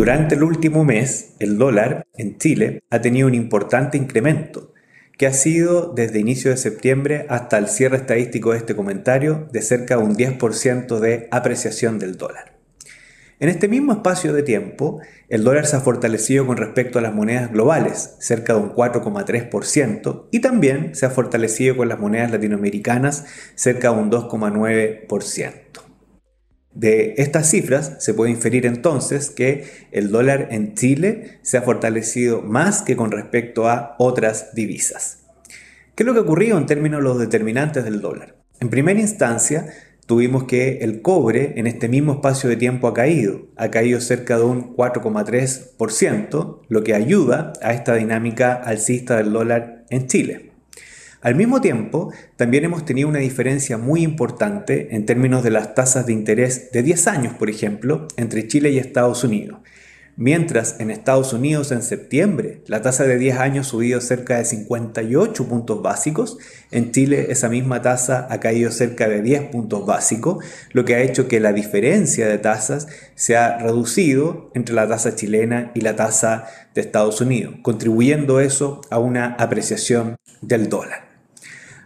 Durante el último mes, el dólar en Chile ha tenido un importante incremento, que ha sido desde inicio de septiembre hasta el cierre estadístico de este comentario de cerca de un 10% de apreciación del dólar. En este mismo espacio de tiempo, el dólar se ha fortalecido con respecto a las monedas globales, cerca de un 4,3%, y también se ha fortalecido con las monedas latinoamericanas, cerca de un 2,9%. De estas cifras se puede inferir entonces que el dólar en Chile se ha fortalecido más que con respecto a otras divisas. ¿Qué es lo que ha ocurrido en términos de los determinantes del dólar? En primera instancia, tuvimos que el cobre en este mismo espacio de tiempo ha caído, ha caído cerca de un 4,3%, lo que ayuda a esta dinámica alcista del dólar en Chile. Al mismo tiempo, también hemos tenido una diferencia muy importante en términos de las tasas de interés de 10 años, por ejemplo, entre Chile y Estados Unidos. Mientras en Estados Unidos en septiembre la tasa de 10 años subió cerca de 58 puntos básicos, en Chile esa misma tasa ha caído cerca de 10 puntos básicos, lo que ha hecho que la diferencia de tasas se ha reducido entre la tasa chilena y la tasa de Estados Unidos, contribuyendo eso a una apreciación del dólar.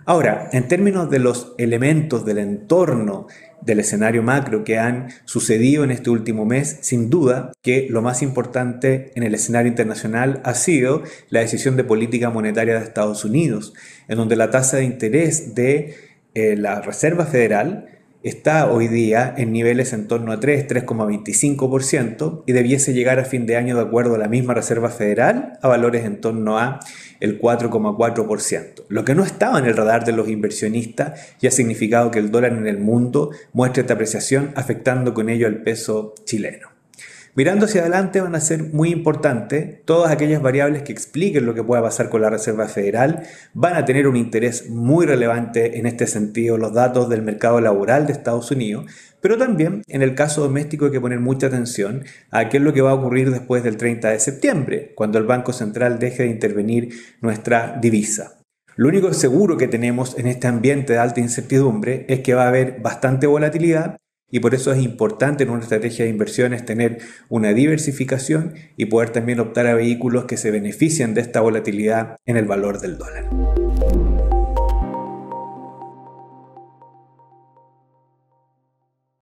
Ahora, en términos de los elementos del entorno del escenario macro que han sucedido en este último mes, sin duda que lo más importante en el escenario internacional ha sido la decisión de política monetaria de Estados Unidos, en donde la tasa de interés de eh, la Reserva Federal está hoy día en niveles en torno a 3, 3,25% y debiese llegar a fin de año de acuerdo a la misma Reserva Federal a valores en torno a el 4,4%. Lo que no estaba en el radar de los inversionistas y ha significado que el dólar en el mundo muestra esta apreciación afectando con ello al peso chileno. Mirando hacia adelante van a ser muy importantes todas aquellas variables que expliquen lo que pueda pasar con la Reserva Federal. Van a tener un interés muy relevante en este sentido los datos del mercado laboral de Estados Unidos, pero también en el caso doméstico hay que poner mucha atención a qué es lo que va a ocurrir después del 30 de septiembre, cuando el Banco Central deje de intervenir nuestra divisa. Lo único seguro que tenemos en este ambiente de alta incertidumbre es que va a haber bastante volatilidad y por eso es importante en una estrategia de inversiones tener una diversificación y poder también optar a vehículos que se benefician de esta volatilidad en el valor del dólar.